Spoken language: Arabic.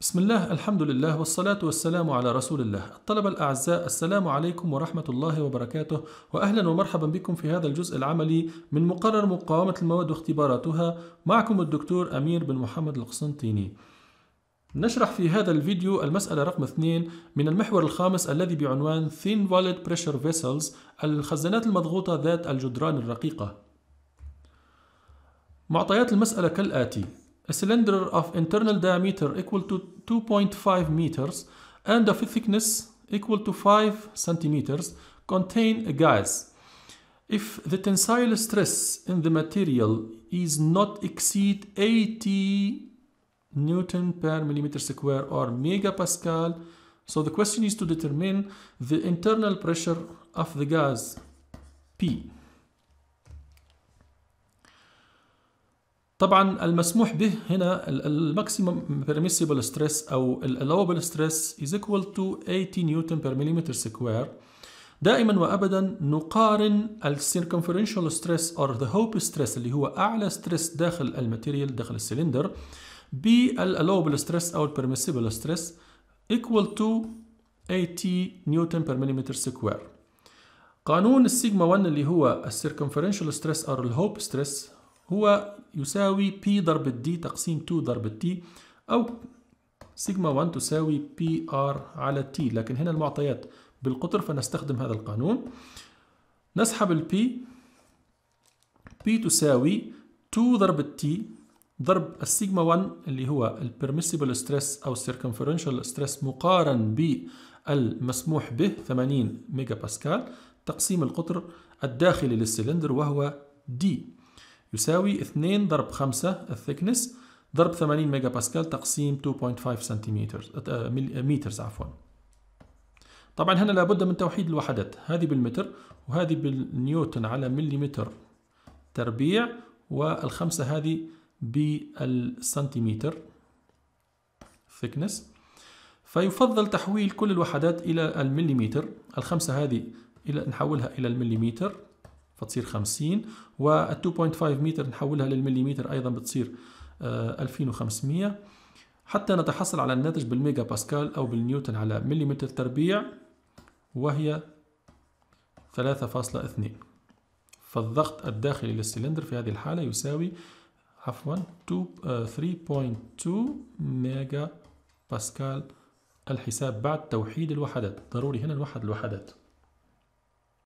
بسم الله الحمد لله والصلاة والسلام على رسول الله الطلبة الأعزاء السلام عليكم ورحمة الله وبركاته وأهلا ومرحبا بكم في هذا الجزء العملي من مقرر مقاومة المواد واختباراتها معكم الدكتور أمير بن محمد القسنطيني نشرح في هذا الفيديو المسألة رقم 2 من المحور الخامس الذي بعنوان Thin Valid Pressure Vessels الخزانات المضغوطة ذات الجدران الرقيقة معطيات المسألة كالآتي a cylinder of internal diameter equal to 2.5 meters and of thickness equal to 5 centimeters contain a gas. If the tensile stress in the material is not exceed 80 Newton per millimeter square or megapascal, so the question is to determine the internal pressure of the gas P. طبعا المسموح به هنا الماكسيمم بيرميسيبل ستريس او الالاوبل ستريس از ايكوال تو 80 نيوتن بير مليمتر سكوير دائما وابدا نقارن السيركمفرنشال ستريس اور ذا هوب ستريس اللي هو اعلى ستريس داخل الماتيريال داخل السلندر بالالاوبل ستريس او البيرميسيبل ستريس ايكوال تو 80 نيوتن بير مليمتر سكوير قانون السيجما 1 اللي هو السيركمفرنشال ستريس او الهوب ستريس هو يساوي P ضرب D تقسيم 2 ضرب T أو سيجما 1 تساوي PR على T لكن هنا المعطيات بالقطر فنستخدم هذا القانون نسحب ال P P تساوي 2 ضرب T ضرب السيجما 1 اللي هو البرميسيبل ستريس أو السيركمفرنشال ستريس مقارن بالمسموح به 80 ميجا باسكال تقسيم القطر الداخلي للسلندر وهو D يساوي 2 ضرب 5 الثيكنس ضرب 80 ميجا باسكال تقسيم 2.5 سنتيمتر متر عفوا طبعا هنا لابد من توحيد الوحدات هذه بالمتر وهذه بالنيوتن على مليمتر تربيع والخمسة هذه بالسنتيمتر ثيكنس فيفضل تحويل كل الوحدات إلى المليمتر الخمسة هذه إلى نحولها إلى المليمتر فتصير 50 وال 2.5 متر نحولها للمليمتر أيضا بتصير 2500 آه، حتى نتحصل على الناتج بالميجا باسكال أو بالنيوتن على مليمتر تربيع وهي 3.2 فالضغط الداخلي للسلندر في هذه الحالة يساوي عفوا 3.2 آه، ميجا باسكال الحساب بعد توحيد الوحدات ضروري هنا نوحد الوحدات